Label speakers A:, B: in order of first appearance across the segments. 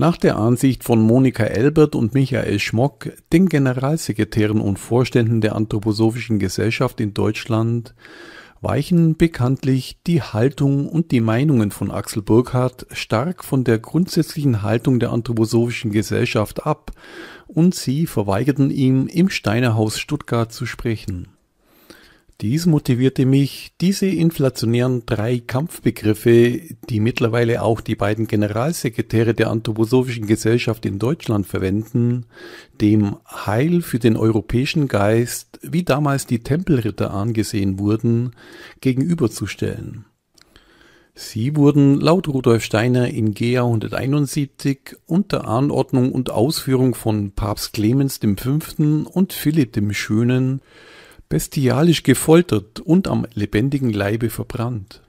A: nach der Ansicht von Monika Elbert und Michael Schmock, den Generalsekretären und Vorständen der Anthroposophischen Gesellschaft in Deutschland, weichen bekanntlich die Haltung und die Meinungen von Axel Burkhardt stark von der grundsätzlichen Haltung der Anthroposophischen Gesellschaft ab, und sie verweigerten ihm, im Steinerhaus Stuttgart zu sprechen. Dies motivierte mich, diese inflationären drei Kampfbegriffe, die mittlerweile auch die beiden Generalsekretäre der Anthroposophischen Gesellschaft in Deutschland verwenden, dem Heil für den europäischen Geist, wie damals die Tempelritter angesehen wurden, gegenüberzustellen. Sie wurden laut Rudolf Steiner in GEA 171 unter Anordnung und Ausführung von Papst Clemens V. und Philipp dem Schönen bestialisch gefoltert und am lebendigen Leibe verbrannt.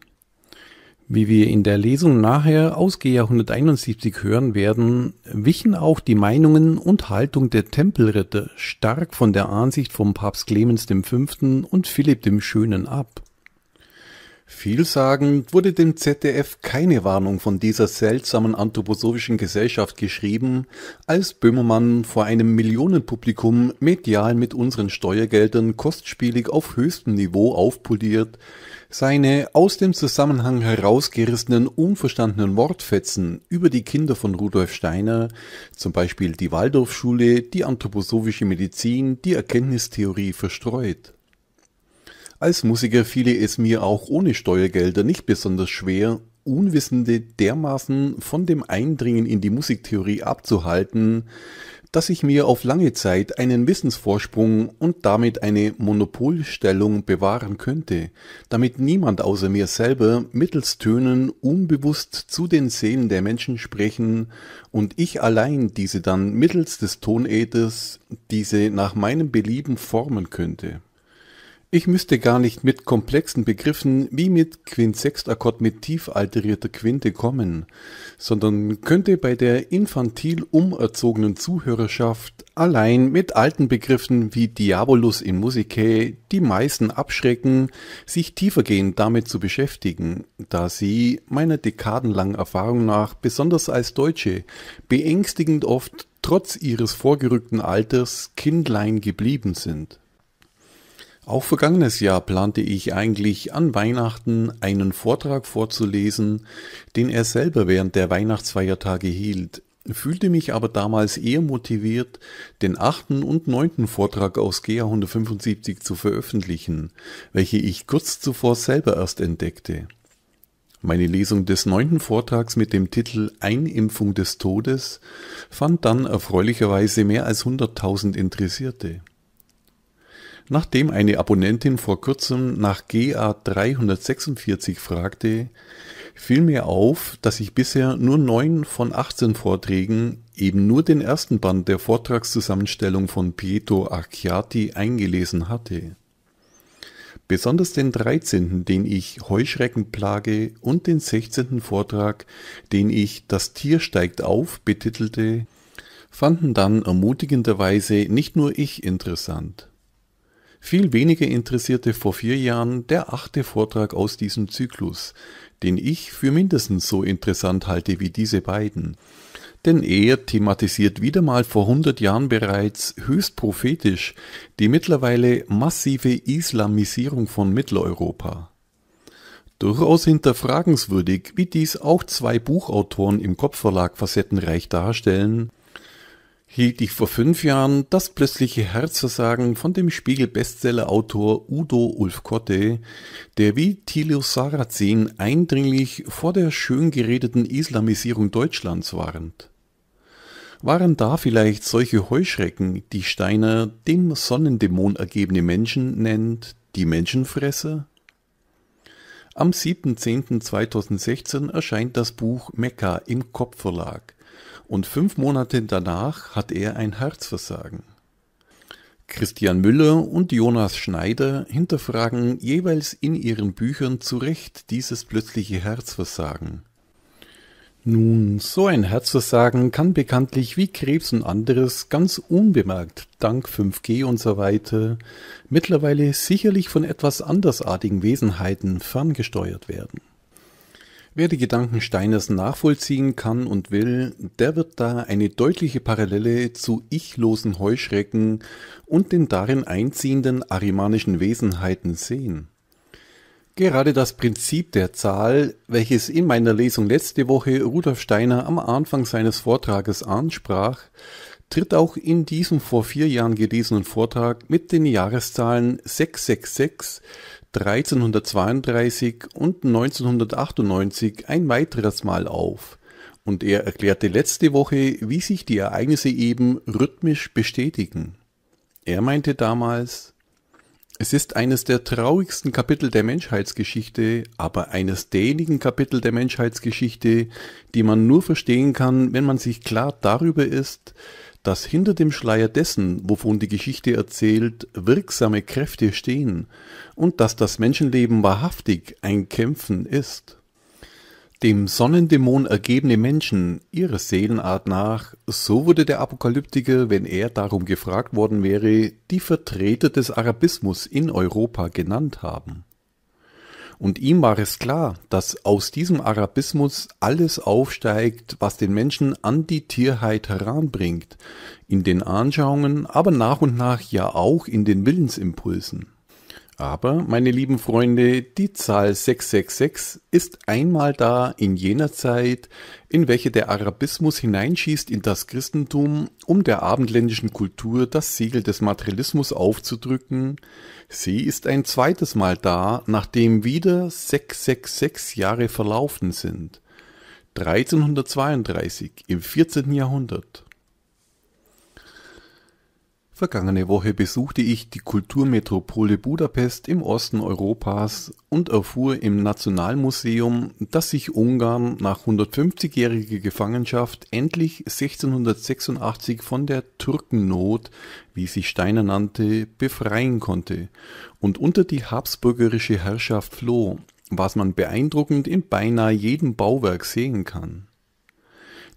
A: Wie wir in der Lesung nachher aus GEA 171 hören werden, wichen auch die Meinungen und Haltung der Tempelritter stark von der Ansicht von Papst Clemens V. und Philipp dem Schönen ab. Vielsagend wurde dem ZDF keine Warnung von dieser seltsamen anthroposophischen Gesellschaft geschrieben, als Böhmermann vor einem Millionenpublikum medial mit unseren Steuergeldern kostspielig auf höchstem Niveau aufpoliert, seine aus dem Zusammenhang herausgerissenen unverstandenen Wortfetzen über die Kinder von Rudolf Steiner, zum Beispiel die Waldorfschule, die anthroposophische Medizin, die Erkenntnistheorie verstreut als Musiker fiele es mir auch ohne Steuergelder nicht besonders schwer, Unwissende dermaßen von dem Eindringen in die Musiktheorie abzuhalten, dass ich mir auf lange Zeit einen Wissensvorsprung und damit eine Monopolstellung bewahren könnte, damit niemand außer mir selber mittels Tönen unbewusst zu den Seelen der Menschen sprechen und ich allein diese dann mittels des Tonäthers diese nach meinem Belieben formen könnte. Ich müsste gar nicht mit komplexen Begriffen wie mit Quintextakkord mit tief alterierter Quinte kommen, sondern könnte bei der infantil umerzogenen Zuhörerschaft allein mit alten Begriffen wie Diabolus in Musicae die meisten abschrecken, sich tiefergehend damit zu beschäftigen, da sie meiner dekadenlangen Erfahrung nach besonders als Deutsche beängstigend oft trotz ihres vorgerückten Alters Kindlein geblieben sind. Auch vergangenes Jahr plante ich eigentlich an Weihnachten einen Vortrag vorzulesen, den er selber während der Weihnachtsfeiertage hielt, fühlte mich aber damals eher motiviert, den achten und neunten Vortrag aus GA 175 zu veröffentlichen, welche ich kurz zuvor selber erst entdeckte. Meine Lesung des neunten Vortrags mit dem Titel Einimpfung des Todes fand dann erfreulicherweise mehr als 100.000 Interessierte nachdem eine Abonnentin vor kurzem nach GA 346 fragte, fiel mir auf, dass ich bisher nur 9 von 18 Vorträgen eben nur den ersten Band der Vortragszusammenstellung von Pietro Archiati eingelesen hatte. Besonders den 13., den ich Heuschreckenplage und den 16. Vortrag, den ich Das Tier steigt auf betitelte, fanden dann ermutigenderweise nicht nur ich interessant. Viel weniger interessierte vor vier Jahren der achte Vortrag aus diesem Zyklus, den ich für mindestens so interessant halte wie diese beiden. Denn er thematisiert wieder mal vor 100 Jahren bereits höchst prophetisch die mittlerweile massive Islamisierung von Mitteleuropa. Durchaus hinterfragenswürdig, wie dies auch zwei Buchautoren im Kopfverlag facettenreich darstellen, hielt ich vor fünf Jahren das plötzliche Herzversagen von dem Spiegel-Bestseller-Autor Udo Ulfkotte, der wie Thilo Sarrazin eindringlich vor der schön geredeten Islamisierung Deutschlands warnt. Waren da vielleicht solche Heuschrecken, die Steiner dem Sonnendämon ergebene Menschen nennt, die Menschenfresser? Am 7.10.2016 erscheint das Buch Mekka im Kopfverlag und fünf Monate danach hat er ein Herzversagen. Christian Müller und Jonas Schneider hinterfragen jeweils in ihren Büchern zu Recht dieses plötzliche Herzversagen. Nun, so ein Herzversagen kann bekanntlich wie Krebs und anderes ganz unbemerkt, dank 5G und so weiter, mittlerweile sicherlich von etwas andersartigen Wesenheiten ferngesteuert werden. Wer die Gedanken Steiners nachvollziehen kann und will, der wird da eine deutliche Parallele zu ichlosen Heuschrecken und den darin einziehenden arimanischen Wesenheiten sehen. Gerade das Prinzip der Zahl, welches in meiner Lesung letzte Woche Rudolf Steiner am Anfang seines Vortrages ansprach, tritt auch in diesem vor vier Jahren gelesenen Vortrag mit den Jahreszahlen 666 1332 und 1998 ein weiteres Mal auf und er erklärte letzte Woche, wie sich die Ereignisse eben rhythmisch bestätigen. Er meinte damals, es ist eines der traurigsten Kapitel der Menschheitsgeschichte, aber eines derjenigen Kapitel der Menschheitsgeschichte, die man nur verstehen kann, wenn man sich klar darüber ist, dass hinter dem Schleier dessen, wovon die Geschichte erzählt, wirksame Kräfte stehen und dass das Menschenleben wahrhaftig ein Kämpfen ist. Dem Sonnendämon ergebene Menschen, ihrer Seelenart nach, so wurde der Apokalyptiker, wenn er darum gefragt worden wäre, die Vertreter des Arabismus in Europa genannt haben. Und ihm war es klar, dass aus diesem Arabismus alles aufsteigt, was den Menschen an die Tierheit heranbringt, in den Anschauungen, aber nach und nach ja auch in den Willensimpulsen. Aber, meine lieben Freunde, die Zahl 666 ist einmal da in jener Zeit, in welche der Arabismus hineinschießt in das Christentum, um der abendländischen Kultur das Siegel des Materialismus aufzudrücken. Sie ist ein zweites Mal da, nachdem wieder 666 Jahre verlaufen sind. 1332 im 14. Jahrhundert. Vergangene Woche besuchte ich die Kulturmetropole Budapest im Osten Europas und erfuhr im Nationalmuseum, dass sich Ungarn nach 150-jähriger Gefangenschaft endlich 1686 von der Türkennot, wie sie Steiner nannte, befreien konnte und unter die habsburgerische Herrschaft floh, was man beeindruckend in beinahe jedem Bauwerk sehen kann.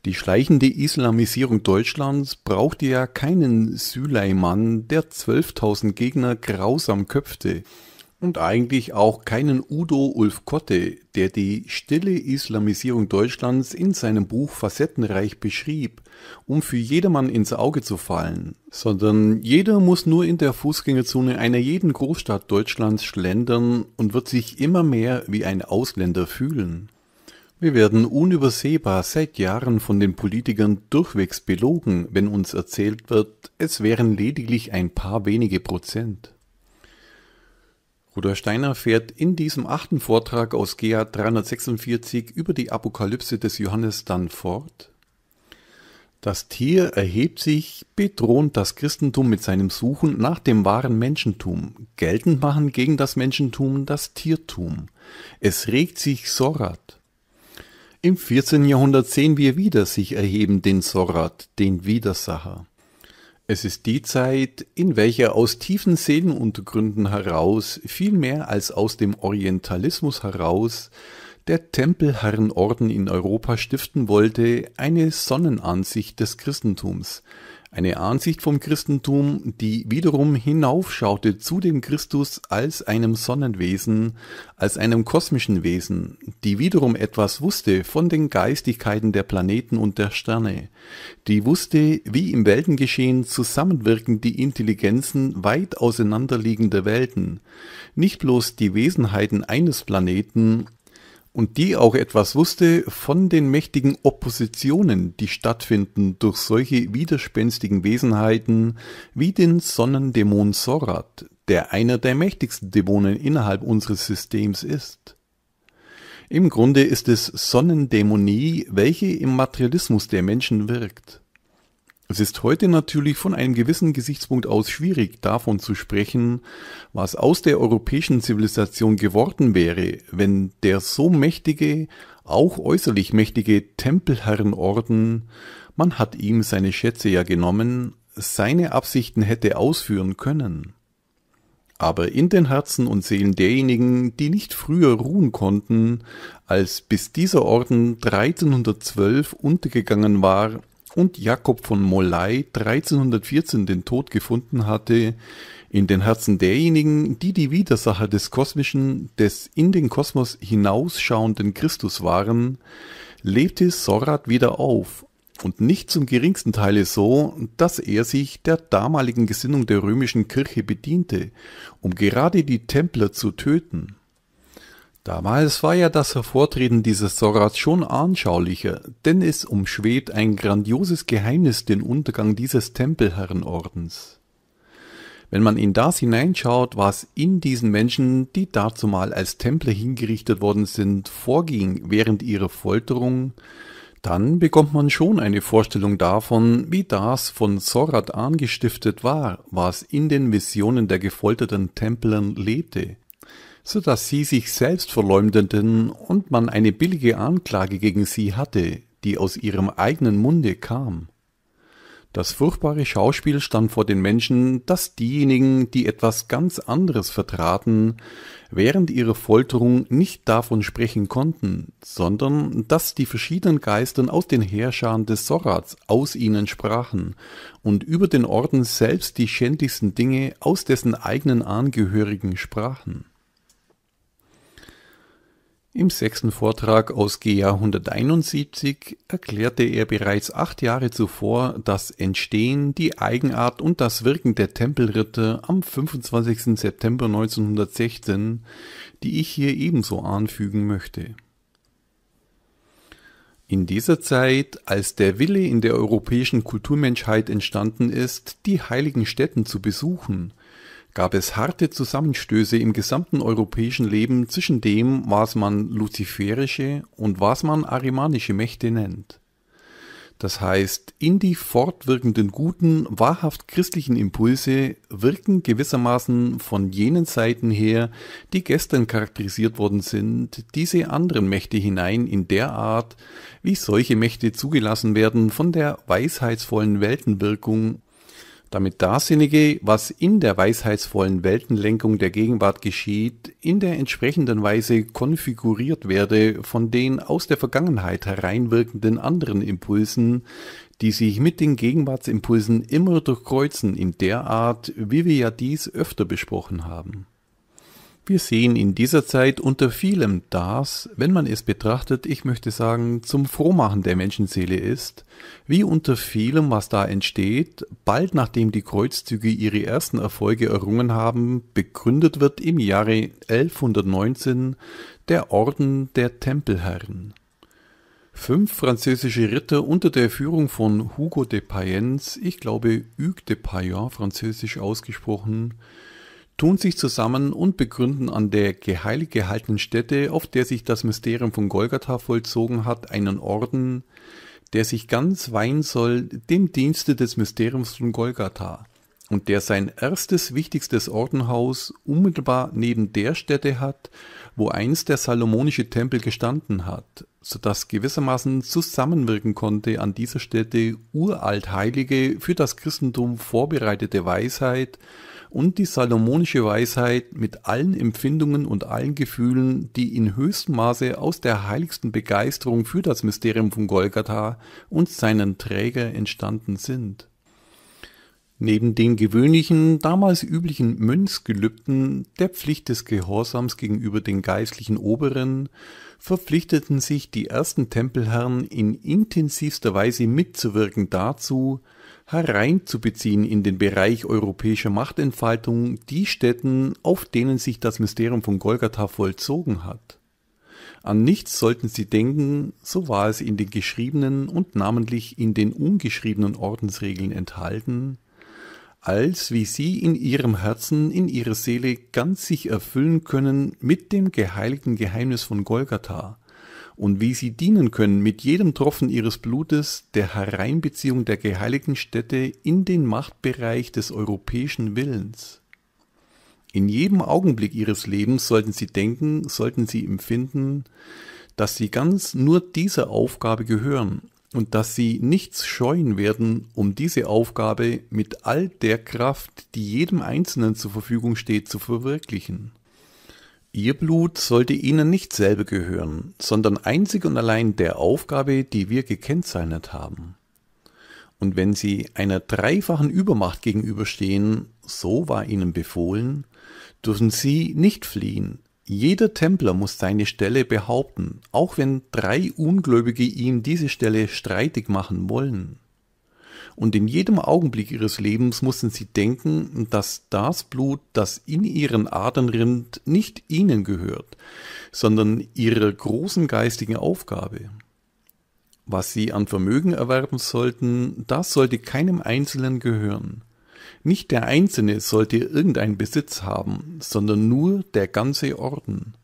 A: Die schleichende Islamisierung Deutschlands brauchte ja keinen Süleyman, der 12.000 Gegner grausam köpfte. Und eigentlich auch keinen Udo Ulf Kotte, der die stille Islamisierung Deutschlands in seinem Buch facettenreich beschrieb, um für jedermann ins Auge zu fallen, sondern jeder muss nur in der Fußgängerzone einer jeden Großstadt Deutschlands schlendern und wird sich immer mehr wie ein Ausländer fühlen. Wir werden unübersehbar seit Jahren von den Politikern durchwegs belogen, wenn uns erzählt wird, es wären lediglich ein paar wenige Prozent. Rudolf Steiner fährt in diesem achten Vortrag aus GA 346 über die Apokalypse des Johannes dann fort. Das Tier erhebt sich, bedroht das Christentum mit seinem Suchen nach dem wahren Menschentum, geltend machen gegen das Menschentum das Tiertum. Es regt sich Sorat. Im 14. Jahrhundert sehen wir wieder sich erheben den Sorat, den Widersacher. Es ist die Zeit, in welcher aus tiefen Seelenuntergründen heraus, vielmehr als aus dem Orientalismus heraus, der Tempelherrenorden in Europa stiften wollte, eine Sonnenansicht des Christentums, eine Ansicht vom Christentum, die wiederum hinaufschaute zu dem Christus als einem Sonnenwesen, als einem kosmischen Wesen, die wiederum etwas wusste von den Geistigkeiten der Planeten und der Sterne, die wusste, wie im Weltengeschehen zusammenwirken die Intelligenzen weit auseinanderliegender Welten, nicht bloß die Wesenheiten eines Planeten, und die auch etwas wusste von den mächtigen Oppositionen, die stattfinden durch solche widerspenstigen Wesenheiten wie den Sonnendämon Sorat, der einer der mächtigsten Dämonen innerhalb unseres Systems ist. Im Grunde ist es Sonnendämonie, welche im Materialismus der Menschen wirkt. Es ist heute natürlich von einem gewissen Gesichtspunkt aus schwierig, davon zu sprechen, was aus der europäischen Zivilisation geworden wäre, wenn der so mächtige, auch äußerlich mächtige Tempelherrenorden, man hat ihm seine Schätze ja genommen, seine Absichten hätte ausführen können. Aber in den Herzen und Seelen derjenigen, die nicht früher ruhen konnten, als bis dieser Orden 1312 untergegangen war, und Jakob von Molay 1314 den Tod gefunden hatte, in den Herzen derjenigen, die die Widersacher des kosmischen, des in den Kosmos hinausschauenden Christus waren, lebte Sorat wieder auf, und nicht zum geringsten Teile so, dass er sich der damaligen Gesinnung der römischen Kirche bediente, um gerade die Templer zu töten. Damals war ja das Hervortreten dieses Sorats schon anschaulicher, denn es umschwebt ein grandioses Geheimnis den Untergang dieses Tempelherrenordens. Wenn man in das hineinschaut, was in diesen Menschen, die dazumal als Templer hingerichtet worden sind, vorging während ihrer Folterung, dann bekommt man schon eine Vorstellung davon, wie das von Sorat angestiftet war, was in den Visionen der gefolterten Templern lebte so dass sie sich selbst verleumdeten und man eine billige Anklage gegen sie hatte, die aus ihrem eigenen Munde kam. Das furchtbare Schauspiel stand vor den Menschen, dass diejenigen, die etwas ganz anderes vertraten, während ihrer Folterung nicht davon sprechen konnten, sondern dass die verschiedenen Geistern aus den Herrschern des Sorats aus ihnen sprachen und über den Orden selbst die schändlichsten Dinge aus dessen eigenen Angehörigen sprachen. Im sechsten Vortrag aus GA 171 erklärte er bereits acht Jahre zuvor das Entstehen, die Eigenart und das Wirken der Tempelritter am 25. September 1916, die ich hier ebenso anfügen möchte. In dieser Zeit, als der Wille in der europäischen Kulturmenschheit entstanden ist, die heiligen Stätten zu besuchen, gab es harte Zusammenstöße im gesamten europäischen Leben zwischen dem, was man luziferische und was man arimanische Mächte nennt. Das heißt, in die fortwirkenden guten, wahrhaft christlichen Impulse wirken gewissermaßen von jenen Seiten her, die gestern charakterisiert worden sind, diese anderen Mächte hinein in der Art, wie solche Mächte zugelassen werden von der weisheitsvollen Weltenwirkung damit Darsinnige, was in der weisheitsvollen Weltenlenkung der Gegenwart geschieht, in der entsprechenden Weise konfiguriert werde von den aus der Vergangenheit hereinwirkenden anderen Impulsen, die sich mit den Gegenwartsimpulsen immer durchkreuzen in der Art, wie wir ja dies öfter besprochen haben. Wir sehen in dieser Zeit unter vielem das, wenn man es betrachtet, ich möchte sagen, zum Frohmachen der Menschenseele ist, wie unter vielem, was da entsteht, bald nachdem die Kreuzzüge ihre ersten Erfolge errungen haben, begründet wird im Jahre 1119 der Orden der Tempelherren. Fünf französische Ritter unter der Führung von Hugo de Payens, ich glaube Hugues de Payens, französisch ausgesprochen, tun sich zusammen und begründen an der geheilig gehaltenen Stätte, auf der sich das Mysterium von Golgatha vollzogen hat, einen Orden, der sich ganz weihen soll dem Dienste des Mysteriums von Golgatha und der sein erstes wichtigstes Ordenhaus unmittelbar neben der Stätte hat, wo einst der salomonische Tempel gestanden hat, so dass gewissermaßen zusammenwirken konnte an dieser Stätte uralt heilige, für das Christentum vorbereitete Weisheit und die salomonische Weisheit mit allen Empfindungen und allen Gefühlen, die in höchstem Maße aus der heiligsten Begeisterung für das Mysterium von Golgatha und seinen Träger entstanden sind. Neben den gewöhnlichen, damals üblichen Münzgelübden der Pflicht des Gehorsams gegenüber den geistlichen Oberen verpflichteten sich die ersten Tempelherren in intensivster Weise mitzuwirken dazu, hereinzubeziehen in den Bereich europäischer Machtentfaltung die Städten, auf denen sich das Mysterium von Golgatha vollzogen hat. An nichts sollten sie denken, so war es in den geschriebenen und namentlich in den ungeschriebenen Ordensregeln enthalten, als wie sie in ihrem Herzen, in ihrer Seele ganz sich erfüllen können mit dem geheiligten Geheimnis von Golgatha, und wie sie dienen können mit jedem Tropfen ihres Blutes der Hereinbeziehung der geheiligten Städte in den Machtbereich des europäischen Willens. In jedem Augenblick ihres Lebens sollten sie denken, sollten sie empfinden, dass sie ganz nur dieser Aufgabe gehören und dass sie nichts scheuen werden, um diese Aufgabe mit all der Kraft, die jedem Einzelnen zur Verfügung steht, zu verwirklichen. Ihr Blut sollte ihnen nicht selber gehören, sondern einzig und allein der Aufgabe, die wir gekennzeichnet haben. Und wenn sie einer dreifachen Übermacht gegenüberstehen, so war ihnen befohlen, dürfen sie nicht fliehen. Jeder Templer muss seine Stelle behaupten, auch wenn drei Ungläubige ihm diese Stelle streitig machen wollen und in jedem Augenblick ihres Lebens mussten sie denken, dass das Blut, das in ihren Adern rinnt, nicht ihnen gehört, sondern ihrer großen geistigen Aufgabe. Was sie an Vermögen erwerben sollten, das sollte keinem Einzelnen gehören. Nicht der Einzelne sollte irgendeinen Besitz haben, sondern nur der ganze Orden.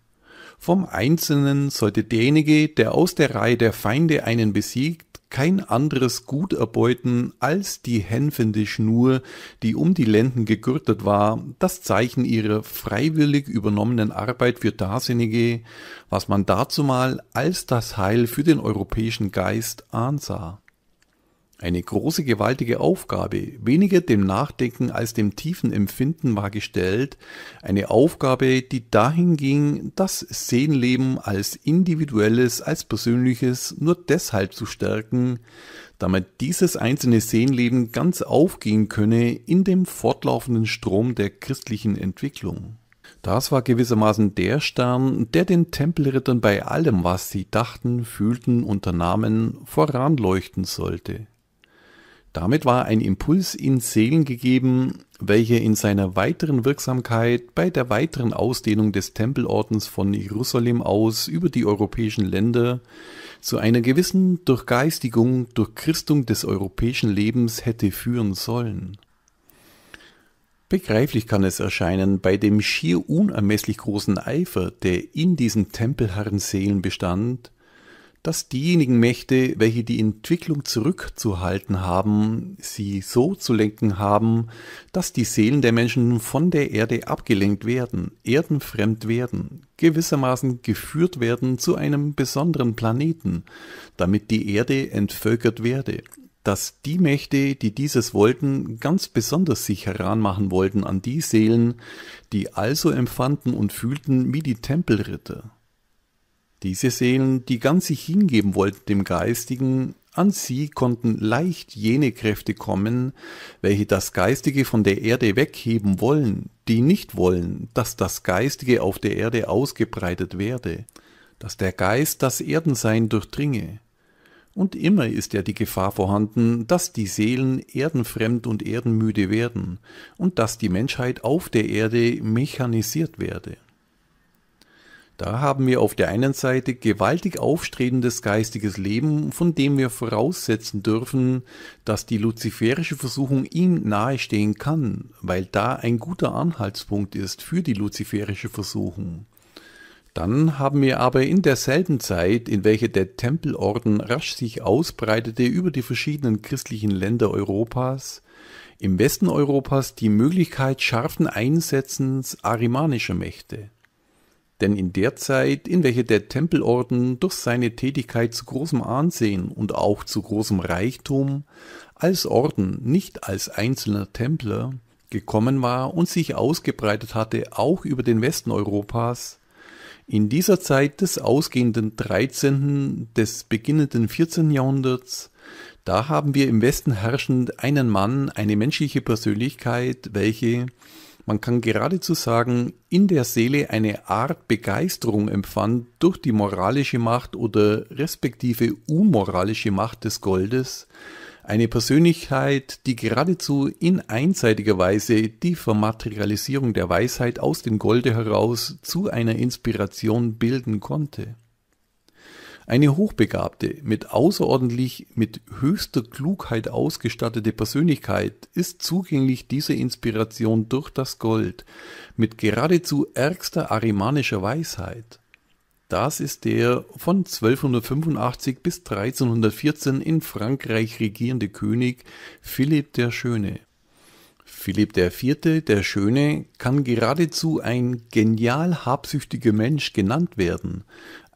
A: Vom Einzelnen sollte derjenige, der aus der Reihe der Feinde einen besiegt, kein anderes Gut erbeuten als die hänfende Schnur, die um die Lenden gegürtet war, das Zeichen ihrer freiwillig übernommenen Arbeit für Darsinnige, was man dazumal als das Heil für den europäischen Geist ansah. Eine große, gewaltige Aufgabe, weniger dem Nachdenken als dem tiefen Empfinden war gestellt, eine Aufgabe, die dahin ging, das Seelenleben als individuelles, als persönliches nur deshalb zu stärken, damit dieses einzelne Seelenleben ganz aufgehen könne in dem fortlaufenden Strom der christlichen Entwicklung. Das war gewissermaßen der Stern, der den Tempelrittern bei allem, was sie dachten, fühlten, unternahmen, voranleuchten sollte. Damit war ein Impuls in Seelen gegeben, welcher in seiner weiteren Wirksamkeit bei der weiteren Ausdehnung des Tempelordens von Jerusalem aus über die europäischen Länder zu einer gewissen Durchgeistigung, Durchchristung des europäischen Lebens hätte führen sollen. Begreiflich kann es erscheinen, bei dem schier unermesslich großen Eifer, der in diesen Tempelherren Seelen bestand, dass diejenigen Mächte, welche die Entwicklung zurückzuhalten haben, sie so zu lenken haben, dass die Seelen der Menschen von der Erde abgelenkt werden, erdenfremd werden, gewissermaßen geführt werden zu einem besonderen Planeten, damit die Erde entvölkert werde, dass die Mächte, die dieses wollten, ganz besonders sich heranmachen wollten an die Seelen, die also empfanden und fühlten wie die Tempelritter. Diese Seelen, die ganz sich hingeben wollten dem Geistigen, an sie konnten leicht jene Kräfte kommen, welche das Geistige von der Erde wegheben wollen, die nicht wollen, dass das Geistige auf der Erde ausgebreitet werde, dass der Geist das Erdensein durchdringe. Und immer ist ja die Gefahr vorhanden, dass die Seelen erdenfremd und erdenmüde werden und dass die Menschheit auf der Erde mechanisiert werde. Da haben wir auf der einen Seite gewaltig aufstrebendes geistiges Leben, von dem wir voraussetzen dürfen, dass die luziferische Versuchung ihm nahestehen kann, weil da ein guter Anhaltspunkt ist für die luziferische Versuchung. Dann haben wir aber in derselben Zeit, in welcher der Tempelorden rasch sich ausbreitete über die verschiedenen christlichen Länder Europas, im Westen Europas die Möglichkeit scharfen Einsetzens arimanischer Mächte. Denn in der Zeit, in welcher der Tempelorden durch seine Tätigkeit zu großem Ansehen und auch zu großem Reichtum als Orden, nicht als einzelner Templer, gekommen war und sich ausgebreitet hatte, auch über den Westen Europas, in dieser Zeit des ausgehenden 13., des beginnenden 14. Jahrhunderts, da haben wir im Westen herrschend einen Mann, eine menschliche Persönlichkeit, welche man kann geradezu sagen, in der Seele eine Art Begeisterung empfand durch die moralische Macht oder respektive unmoralische Macht des Goldes, eine Persönlichkeit, die geradezu in einseitiger Weise die Vermaterialisierung der Weisheit aus dem Golde heraus zu einer Inspiration bilden konnte. Eine hochbegabte, mit außerordentlich mit höchster Klugheit ausgestattete Persönlichkeit ist zugänglich dieser Inspiration durch das Gold, mit geradezu ärgster arimanischer Weisheit. Das ist der von 1285 bis 1314 in Frankreich regierende König Philipp der Schöne. Philipp IV. der Schöne kann geradezu ein genial habsüchtiger Mensch genannt werden,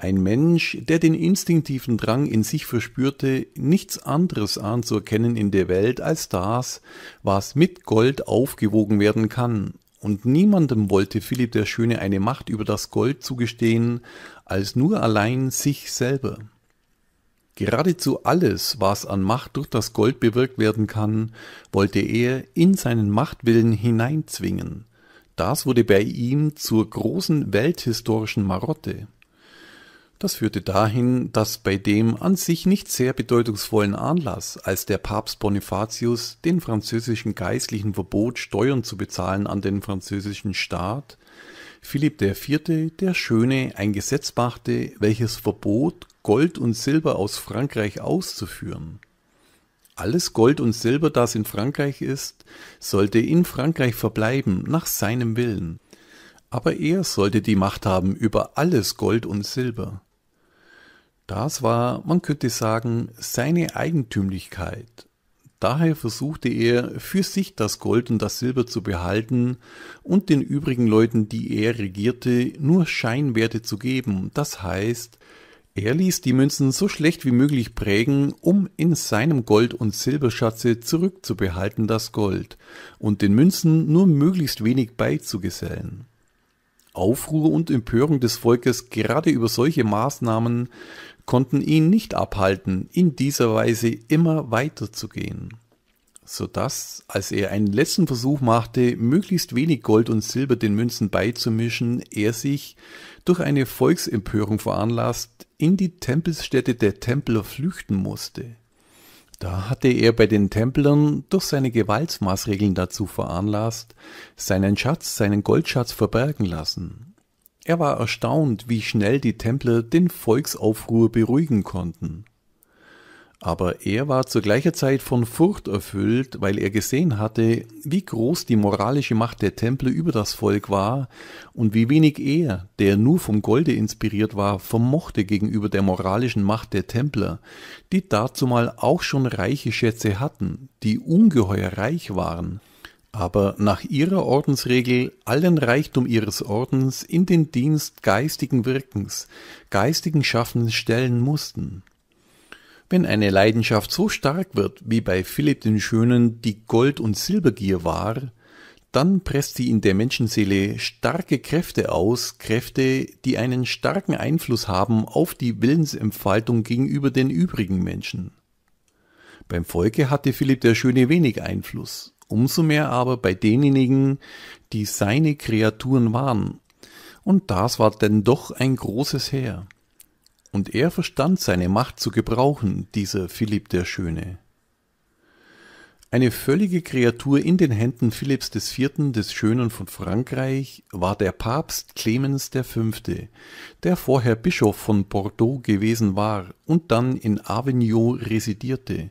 A: ein Mensch, der den instinktiven Drang in sich verspürte, nichts anderes anzuerkennen in der Welt als das, was mit Gold aufgewogen werden kann. Und niemandem wollte Philipp der Schöne eine Macht über das Gold zugestehen, als nur allein sich selber. Geradezu alles, was an Macht durch das Gold bewirkt werden kann, wollte er in seinen Machtwillen hineinzwingen. Das wurde bei ihm zur großen welthistorischen Marotte. Das führte dahin, dass bei dem an sich nicht sehr bedeutungsvollen Anlass, als der Papst Bonifatius den französischen Geistlichen verbot, Steuern zu bezahlen an den französischen Staat, Philipp IV. der Schöne ein Gesetz machte, welches verbot, Gold und Silber aus Frankreich auszuführen. Alles Gold und Silber, das in Frankreich ist, sollte in Frankreich verbleiben, nach seinem Willen. Aber er sollte die Macht haben über alles Gold und Silber. Das war, man könnte sagen, seine Eigentümlichkeit. Daher versuchte er, für sich das Gold und das Silber zu behalten und den übrigen Leuten, die er regierte, nur Scheinwerte zu geben. Das heißt, er ließ die Münzen so schlecht wie möglich prägen, um in seinem Gold- und Silberschatze zurückzubehalten das Gold und den Münzen nur möglichst wenig beizugesellen. Aufruhr und Empörung des Volkes gerade über solche Maßnahmen konnten ihn nicht abhalten, in dieser Weise immer weiterzugehen, dass, als er einen letzten Versuch machte, möglichst wenig Gold und Silber den Münzen beizumischen, er sich durch eine Volksempörung veranlasst in die Tempelstätte der Templer flüchten musste. Da hatte er bei den Templern durch seine Gewaltsmaßregeln dazu veranlasst, seinen Schatz, seinen Goldschatz verbergen lassen er war erstaunt, wie schnell die Templer den Volksaufruhr beruhigen konnten. Aber er war zu gleicher Zeit von Furcht erfüllt, weil er gesehen hatte, wie groß die moralische Macht der Templer über das Volk war und wie wenig er, der nur vom Golde inspiriert war, vermochte gegenüber der moralischen Macht der Templer, die dazumal auch schon reiche Schätze hatten, die ungeheuer reich waren aber nach ihrer Ordensregel allen Reichtum ihres Ordens in den Dienst geistigen Wirkens, geistigen Schaffens stellen mussten. Wenn eine Leidenschaft so stark wird, wie bei Philipp den Schönen die Gold- und Silbergier war, dann presst sie in der Menschenseele starke Kräfte aus, Kräfte, die einen starken Einfluss haben auf die Willensentfaltung gegenüber den übrigen Menschen. Beim Volke hatte Philipp der Schöne wenig Einfluss umso mehr aber bei denjenigen, die seine Kreaturen waren. Und das war denn doch ein großes Heer. Und er verstand seine Macht zu gebrauchen, dieser Philipp der Schöne. Eine völlige Kreatur in den Händen Philipps IV. des Schönen von Frankreich war der Papst Clemens V., der vorher Bischof von Bordeaux gewesen war und dann in Avignon residierte,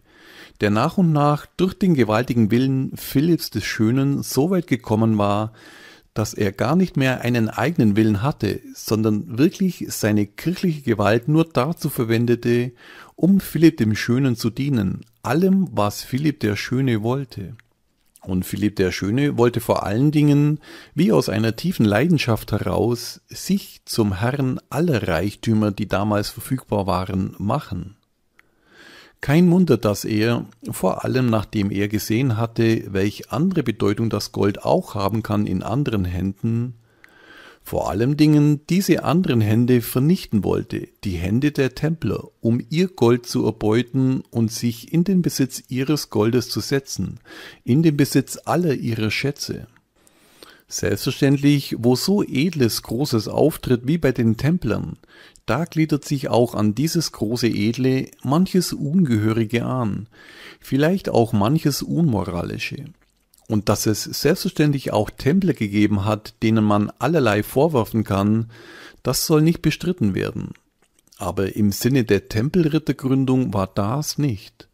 A: der nach und nach durch den gewaltigen Willen Philipps des Schönen so weit gekommen war, dass er gar nicht mehr einen eigenen Willen hatte, sondern wirklich seine kirchliche Gewalt nur dazu verwendete, um Philipp dem Schönen zu dienen, allem, was Philipp der Schöne wollte. Und Philipp der Schöne wollte vor allen Dingen, wie aus einer tiefen Leidenschaft heraus, sich zum Herrn aller Reichtümer, die damals verfügbar waren, machen. Kein Wunder, dass er, vor allem nachdem er gesehen hatte, welch andere Bedeutung das Gold auch haben kann in anderen Händen, vor allem Dingen diese anderen Hände vernichten wollte, die Hände der Templer, um ihr Gold zu erbeuten und sich in den Besitz ihres Goldes zu setzen, in den Besitz aller ihrer Schätze. Selbstverständlich, wo so edles Großes auftritt wie bei den Templern, da gliedert sich auch an dieses große Edle manches Ungehörige an, vielleicht auch manches Unmoralische. Und dass es selbstverständlich auch Templer gegeben hat, denen man allerlei vorwerfen kann, das soll nicht bestritten werden. Aber im Sinne der Tempelrittergründung war das nicht.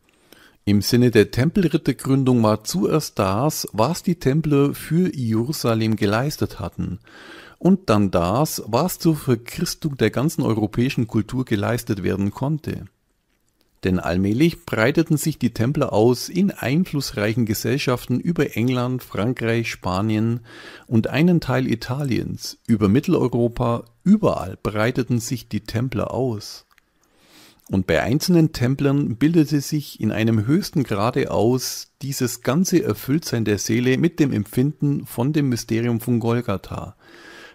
A: Im Sinne der Tempelrittergründung war zuerst das, was die Templer für Jerusalem geleistet hatten, und dann das, was zur Verchristung der ganzen europäischen Kultur geleistet werden konnte. Denn allmählich breiteten sich die Templer aus in einflussreichen Gesellschaften über England, Frankreich, Spanien und einen Teil Italiens, über Mitteleuropa, überall breiteten sich die Templer aus. Und bei einzelnen Templern bildete sich in einem höchsten Grade aus dieses ganze Erfülltsein der Seele mit dem Empfinden von dem Mysterium von Golgatha,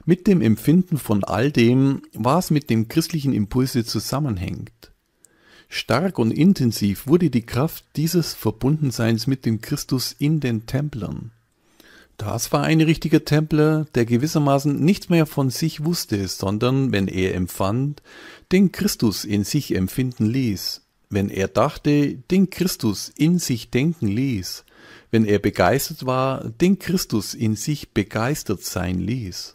A: mit dem Empfinden von all dem, was mit dem christlichen Impulse zusammenhängt. Stark und intensiv wurde die Kraft dieses Verbundenseins mit dem Christus in den Templern. Das war ein richtiger Templer, der gewissermaßen nichts mehr von sich wusste, sondern, wenn er empfand, den Christus in sich empfinden ließ, wenn er dachte, den Christus in sich denken ließ, wenn er begeistert war, den Christus in sich begeistert sein ließ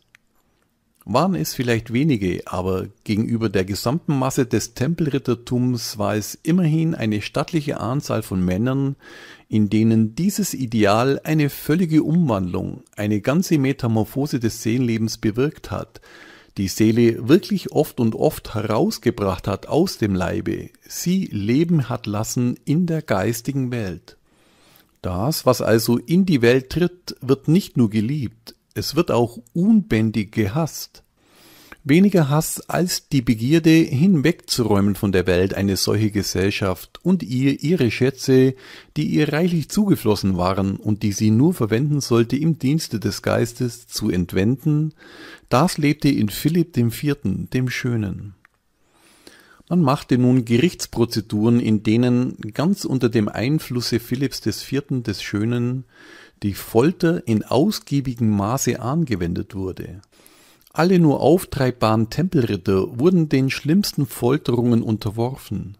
A: waren es vielleicht wenige, aber gegenüber der gesamten Masse des Tempelrittertums war es immerhin eine stattliche Anzahl von Männern, in denen dieses Ideal eine völlige Umwandlung, eine ganze Metamorphose des Seelenlebens bewirkt hat, die Seele wirklich oft und oft herausgebracht hat aus dem Leibe, sie leben hat lassen in der geistigen Welt. Das, was also in die Welt tritt, wird nicht nur geliebt, es wird auch unbändig gehasst. Weniger Hass als die Begierde, hinwegzuräumen von der Welt eine solche Gesellschaft und ihr ihre Schätze, die ihr reichlich zugeflossen waren und die sie nur verwenden sollte im Dienste des Geistes, zu entwenden, das lebte in Philipp dem Vierten, dem Schönen. Man machte nun Gerichtsprozeduren, in denen, ganz unter dem Einflusse Philipps des Vierten des Schönen, die Folter in ausgiebigem Maße angewendet wurde. Alle nur auftreibbaren Tempelritter wurden den schlimmsten Folterungen unterworfen.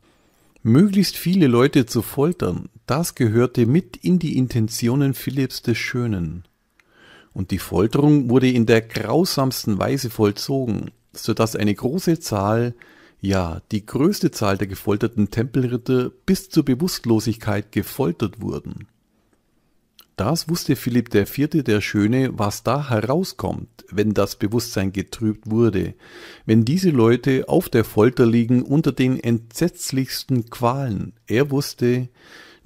A: Möglichst viele Leute zu foltern, das gehörte mit in die Intentionen Philipps des Schönen. Und die Folterung wurde in der grausamsten Weise vollzogen, so dass eine große Zahl, ja, die größte Zahl der gefolterten Tempelritter bis zur Bewusstlosigkeit gefoltert wurden. Das wusste Philipp IV. der Schöne, was da herauskommt, wenn das Bewusstsein getrübt wurde, wenn diese Leute auf der Folter liegen unter den entsetzlichsten Qualen. Er wusste,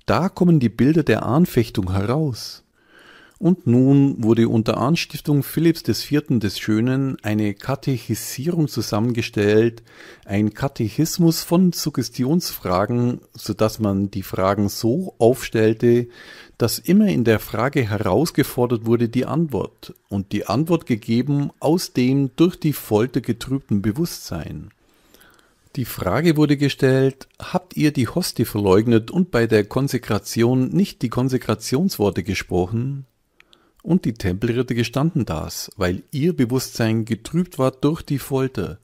A: da kommen die Bilder der Anfechtung heraus. Und nun wurde unter Anstiftung Philipps IV. des Schönen eine Katechisierung zusammengestellt, ein Katechismus von Suggestionsfragen, so dass man die Fragen so aufstellte, dass immer in der Frage herausgefordert wurde die Antwort und die Antwort gegeben aus dem durch die Folter getrübten Bewusstsein. Die Frage wurde gestellt, habt ihr die Hostie verleugnet und bei der Konsekration nicht die Konsekrationsworte gesprochen? Und die Tempelritter gestanden das, weil ihr Bewusstsein getrübt war durch die Folter,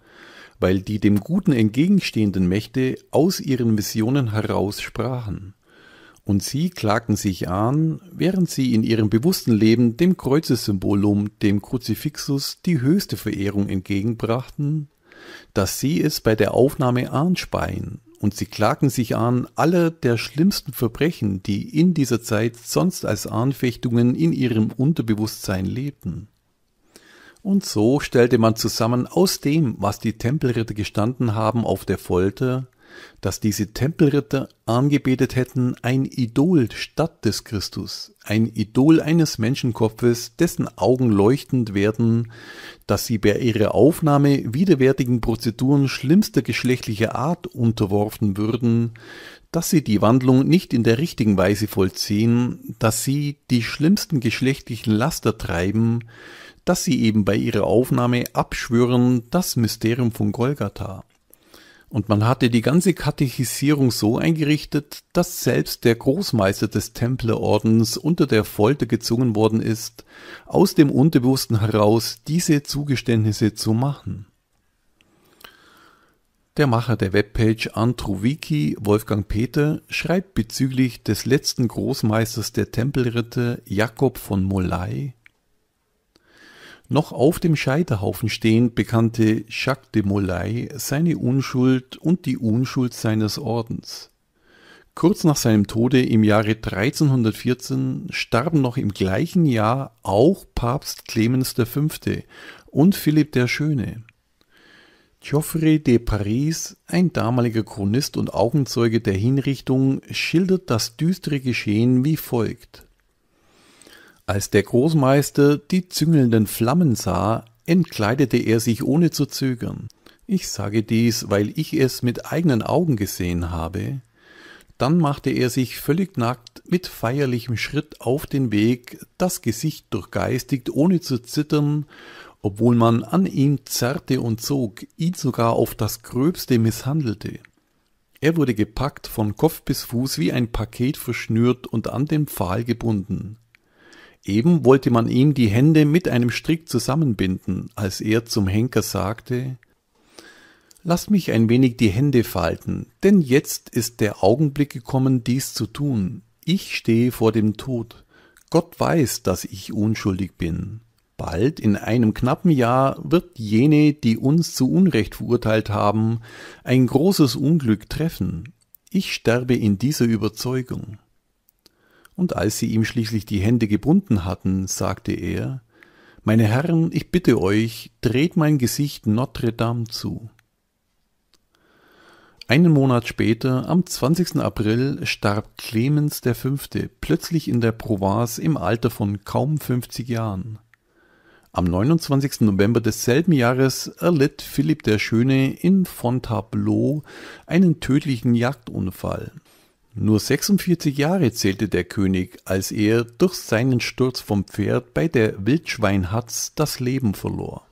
A: weil die dem Guten entgegenstehenden Mächte aus ihren Missionen heraus sprachen. Und sie klagten sich an, während sie in ihrem bewussten Leben dem Kreuzessymbolum, dem Kruzifixus, die höchste Verehrung entgegenbrachten, dass sie es bei der Aufnahme anspeien, und sie klagten sich an, alle der schlimmsten Verbrechen, die in dieser Zeit sonst als Anfechtungen in ihrem Unterbewusstsein lebten. Und so stellte man zusammen aus dem, was die Tempelritter gestanden haben auf der Folter, dass diese Tempelritter angebetet hätten ein Idol statt des Christus, ein Idol eines Menschenkopfes, dessen Augen leuchtend werden, dass sie bei ihrer Aufnahme widerwärtigen Prozeduren schlimmster geschlechtlicher Art unterworfen würden, dass sie die Wandlung nicht in der richtigen Weise vollziehen, dass sie die schlimmsten geschlechtlichen Laster treiben, dass sie eben bei ihrer Aufnahme abschwören das Mysterium von Golgatha und man hatte die ganze Katechisierung so eingerichtet, dass selbst der Großmeister des Templerordens unter der Folter gezwungen worden ist, aus dem Unterbewussten heraus diese Zugeständnisse zu machen. Der Macher der Webpage Antruviki, Wolfgang Peter, schreibt bezüglich des letzten Großmeisters der Tempelritter Jakob von Molay noch auf dem Scheiterhaufen stehend bekannte Jacques de Molay seine Unschuld und die Unschuld seines Ordens. Kurz nach seinem Tode im Jahre 1314 starben noch im gleichen Jahr auch Papst Clemens V. und Philipp der Schöne. Geoffrey de Paris, ein damaliger Chronist und Augenzeuge der Hinrichtung, schildert das düstere Geschehen wie folgt. Als der Großmeister die züngelnden Flammen sah, entkleidete er sich ohne zu zögern. Ich sage dies, weil ich es mit eigenen Augen gesehen habe. Dann machte er sich völlig nackt mit feierlichem Schritt auf den Weg, das Gesicht durchgeistigt, ohne zu zittern, obwohl man an ihm zerrte und zog, ihn sogar auf das Gröbste misshandelte. Er wurde gepackt von Kopf bis Fuß wie ein Paket verschnürt und an den Pfahl gebunden. Eben wollte man ihm die Hände mit einem Strick zusammenbinden, als er zum Henker sagte Lass mich ein wenig die Hände falten, denn jetzt ist der Augenblick gekommen, dies zu tun. Ich stehe vor dem Tod. Gott weiß, dass ich unschuldig bin. Bald, in einem knappen Jahr, wird jene, die uns zu Unrecht verurteilt haben, ein großes Unglück treffen. Ich sterbe in dieser Überzeugung und als sie ihm schließlich die Hände gebunden hatten, sagte er, Meine Herren, ich bitte euch, dreht mein Gesicht Notre Dame zu. Einen Monat später, am 20. April, starb Clemens V. plötzlich in der Provence im Alter von kaum 50 Jahren. Am 29. November desselben Jahres erlitt Philipp der Schöne in Fontainebleau einen tödlichen Jagdunfall nur 46 Jahre zählte der König, als er durch seinen Sturz vom Pferd bei der Wildschweinhatz das Leben verlor.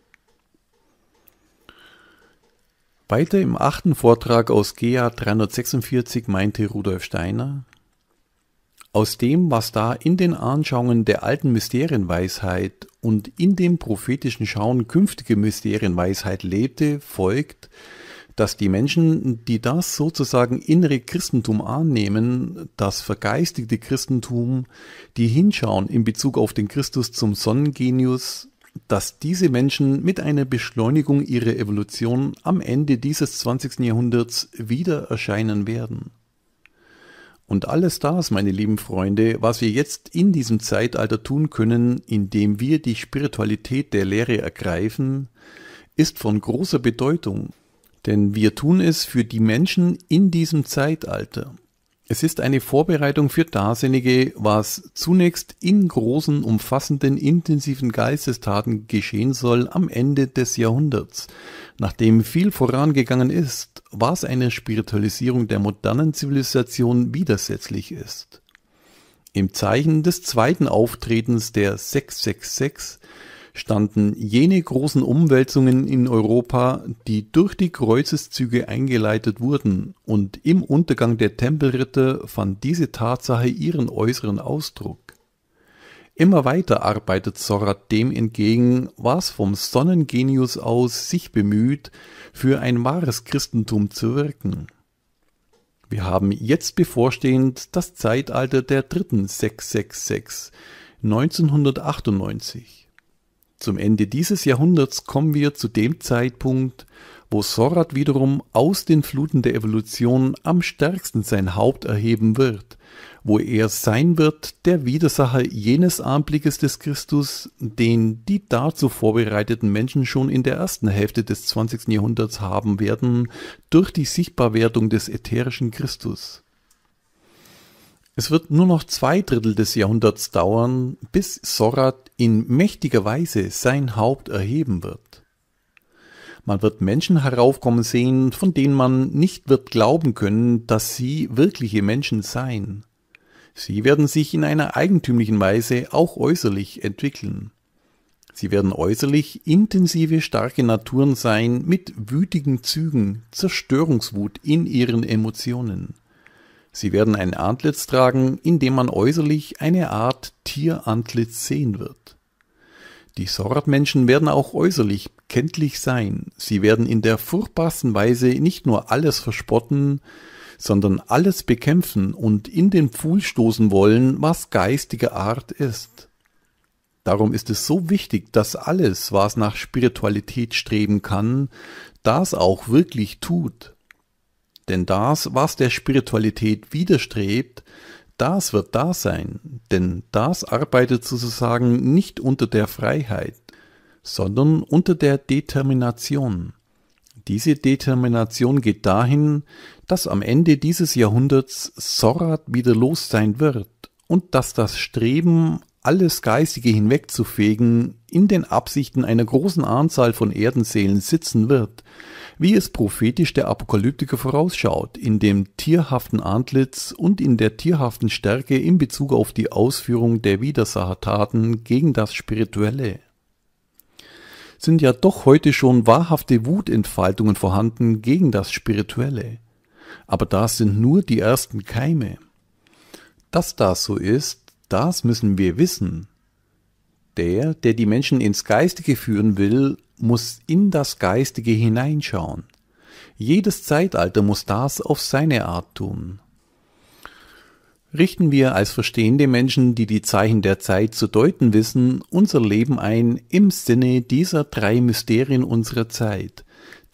A: Weiter im achten Vortrag aus GEA 346 meinte Rudolf Steiner, aus dem, was da in den Anschauungen der alten Mysterienweisheit und in dem prophetischen Schauen künftige Mysterienweisheit lebte, folgt, dass die Menschen, die das sozusagen innere Christentum annehmen, das vergeistigte Christentum, die hinschauen in Bezug auf den Christus zum Sonnengenius, dass diese Menschen mit einer Beschleunigung ihrer Evolution am Ende dieses 20. Jahrhunderts wieder erscheinen werden. Und alles das, meine lieben Freunde, was wir jetzt in diesem Zeitalter tun können, indem wir die Spiritualität der Lehre ergreifen, ist von großer Bedeutung. Denn wir tun es für die Menschen in diesem Zeitalter. Es ist eine Vorbereitung für Darsinnige, was zunächst in großen, umfassenden, intensiven Geistestaten geschehen soll am Ende des Jahrhunderts. Nachdem viel vorangegangen ist, was einer Spiritualisierung der modernen Zivilisation widersetzlich ist. Im Zeichen des zweiten Auftretens der 666 standen jene großen Umwälzungen in Europa, die durch die Kreuzeszüge eingeleitet wurden, und im Untergang der Tempelritter fand diese Tatsache ihren äußeren Ausdruck. Immer weiter arbeitet Sorat dem entgegen, was vom Sonnengenius aus sich bemüht, für ein wahres Christentum zu wirken. Wir haben jetzt bevorstehend das Zeitalter der dritten 666, 1998. Zum Ende dieses Jahrhunderts kommen wir zu dem Zeitpunkt, wo Sorat wiederum aus den Fluten der Evolution am stärksten sein Haupt erheben wird, wo er sein wird, der Widersacher jenes Anblickes des Christus, den die dazu vorbereiteten Menschen schon in der ersten Hälfte des 20. Jahrhunderts haben werden, durch die Sichtbarwerdung des ätherischen Christus. Es wird nur noch zwei Drittel des Jahrhunderts dauern, bis Sorat in mächtiger Weise sein Haupt erheben wird. Man wird Menschen heraufkommen sehen, von denen man nicht wird glauben können, dass sie wirkliche Menschen seien. Sie werden sich in einer eigentümlichen Weise auch äußerlich entwickeln. Sie werden äußerlich intensive, starke Naturen sein mit wütigen Zügen, Zerstörungswut in ihren Emotionen. Sie werden ein Antlitz tragen, in dem man äußerlich eine Art Tierantlitz sehen wird. Die sorad werden auch äußerlich kenntlich sein. Sie werden in der furchtbarsten Weise nicht nur alles verspotten, sondern alles bekämpfen und in den Pfuhl stoßen wollen, was geistiger Art ist. Darum ist es so wichtig, dass alles, was nach Spiritualität streben kann, das auch wirklich tut. Denn das, was der Spiritualität widerstrebt, das wird da sein, denn das arbeitet sozusagen nicht unter der Freiheit, sondern unter der Determination. Diese Determination geht dahin, dass am Ende dieses Jahrhunderts Sorat wieder los sein wird und dass das Streben alles Geistige hinwegzufegen, in den Absichten einer großen Anzahl von Erdenseelen sitzen wird, wie es prophetisch der Apokalyptiker vorausschaut, in dem tierhaften Antlitz und in der tierhaften Stärke in Bezug auf die Ausführung der Widersachertaten gegen das Spirituelle. Sind ja doch heute schon wahrhafte Wutentfaltungen vorhanden gegen das Spirituelle. Aber das sind nur die ersten Keime. Dass das so ist, das müssen wir wissen. Der, der die Menschen ins Geistige führen will, muss in das Geistige hineinschauen. Jedes Zeitalter muss das auf seine Art tun. Richten wir als verstehende Menschen, die die Zeichen der Zeit zu deuten wissen, unser Leben ein im Sinne dieser drei Mysterien unserer Zeit,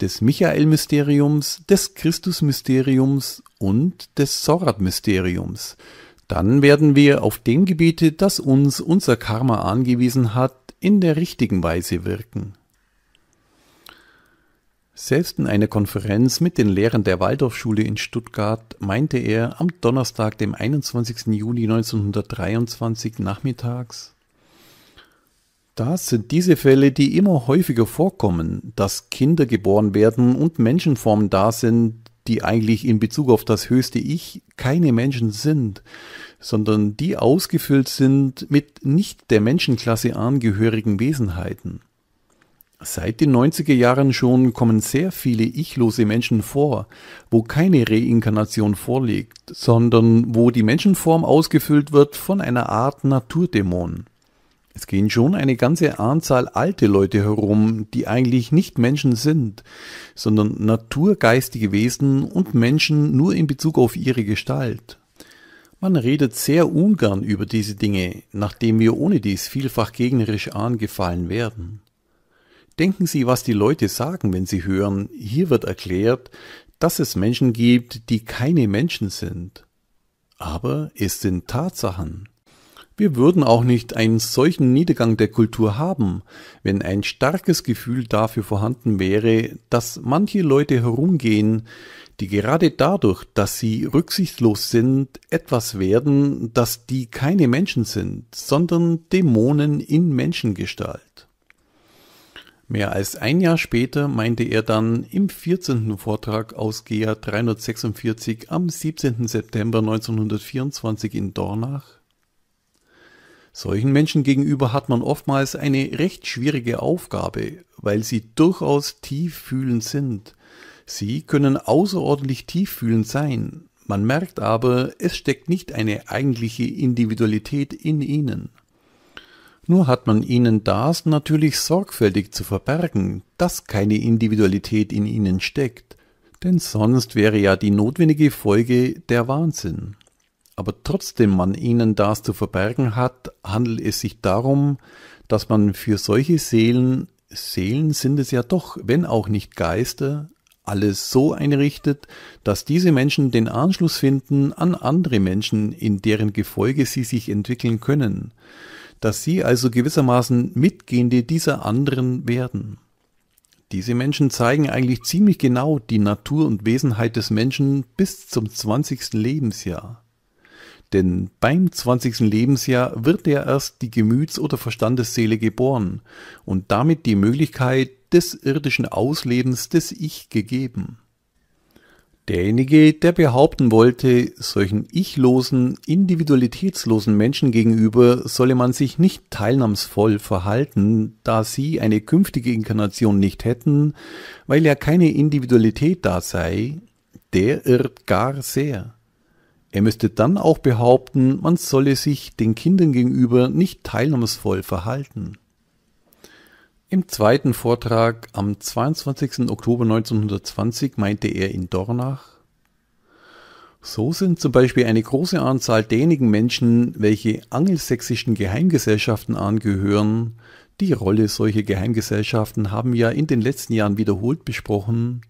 A: des Michael-Mysteriums, des Christus-Mysteriums und des Sorat-Mysteriums, dann werden wir auf dem Gebiete, das uns unser Karma angewiesen hat, in der richtigen Weise wirken. Selbst in einer Konferenz mit den Lehrern der Waldorfschule in Stuttgart meinte er am Donnerstag, dem 21. Juli 1923 nachmittags, das sind diese Fälle, die immer häufiger vorkommen, dass Kinder geboren werden und Menschenformen da sind, die eigentlich in Bezug auf das höchste Ich keine Menschen sind, sondern die ausgefüllt sind mit nicht der Menschenklasse angehörigen Wesenheiten. Seit den 90er Jahren schon kommen sehr viele ichlose Menschen vor, wo keine Reinkarnation vorliegt, sondern wo die Menschenform ausgefüllt wird von einer Art Naturdämon. Es gehen schon eine ganze Anzahl alte Leute herum, die eigentlich nicht Menschen sind, sondern naturgeistige Wesen und Menschen nur in Bezug auf ihre Gestalt. Man redet sehr ungern über diese Dinge, nachdem wir ohne dies vielfach gegnerisch angefallen werden. Denken Sie, was die Leute sagen, wenn sie hören, hier wird erklärt, dass es Menschen gibt, die keine Menschen sind. Aber es sind Tatsachen. Wir würden auch nicht einen solchen Niedergang der Kultur haben, wenn ein starkes Gefühl dafür vorhanden wäre, dass manche Leute herumgehen, die gerade dadurch, dass sie rücksichtslos sind, etwas werden, dass die keine Menschen sind, sondern Dämonen in Menschengestalt. Mehr als ein Jahr später meinte er dann im 14. Vortrag aus GEA 346 am 17. September 1924 in Dornach, Solchen Menschen gegenüber hat man oftmals eine recht schwierige Aufgabe, weil sie durchaus tieffühlend sind. Sie können außerordentlich tieffühlend sein, man merkt aber, es steckt nicht eine eigentliche Individualität in ihnen. Nur hat man ihnen das natürlich sorgfältig zu verbergen, dass keine Individualität in ihnen steckt, denn sonst wäre ja die notwendige Folge der Wahnsinn aber trotzdem man ihnen das zu verbergen hat, handelt es sich darum, dass man für solche Seelen, Seelen sind es ja doch, wenn auch nicht Geister, alles so einrichtet, dass diese Menschen den Anschluss finden an andere Menschen, in deren Gefolge sie sich entwickeln können, dass sie also gewissermaßen Mitgehende dieser anderen werden. Diese Menschen zeigen eigentlich ziemlich genau die Natur und Wesenheit des Menschen bis zum 20. Lebensjahr. Denn beim 20. Lebensjahr wird ja erst die Gemüts- oder Verstandesseele geboren und damit die Möglichkeit des irdischen Auslebens des Ich gegeben. Derjenige, der behaupten wollte, solchen ichlosen, individualitätslosen Menschen gegenüber solle man sich nicht teilnahmsvoll verhalten, da sie eine künftige Inkarnation nicht hätten, weil ja keine Individualität da sei, der irrt gar sehr. Er müsste dann auch behaupten, man solle sich den Kindern gegenüber nicht teilnahmsvoll verhalten. Im zweiten Vortrag am 22. Oktober 1920 meinte er in Dornach, so sind zum Beispiel eine große Anzahl derjenigen Menschen, welche angelsächsischen Geheimgesellschaften angehören, die Rolle solcher Geheimgesellschaften haben wir in den letzten Jahren wiederholt besprochen,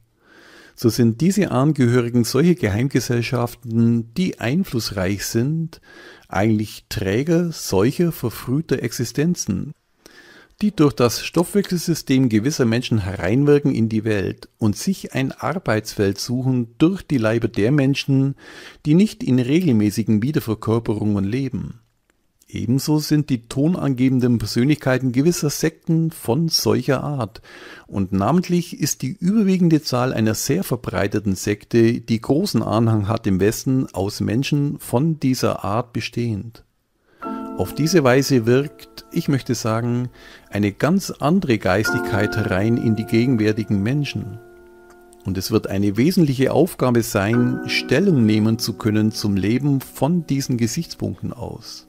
A: so sind diese Angehörigen solche Geheimgesellschaften, die einflussreich sind, eigentlich Träger solcher verfrühter Existenzen, die durch das Stoffwechselsystem gewisser Menschen hereinwirken in die Welt und sich ein Arbeitsfeld suchen durch die Leiber der Menschen, die nicht in regelmäßigen Wiederverkörperungen leben. Ebenso sind die tonangebenden Persönlichkeiten gewisser Sekten von solcher Art. Und namentlich ist die überwiegende Zahl einer sehr verbreiteten Sekte, die großen Anhang hat im Westen, aus Menschen von dieser Art bestehend. Auf diese Weise wirkt, ich möchte sagen, eine ganz andere Geistigkeit herein in die gegenwärtigen Menschen. Und es wird eine wesentliche Aufgabe sein, Stellung nehmen zu können zum Leben von diesen Gesichtspunkten aus.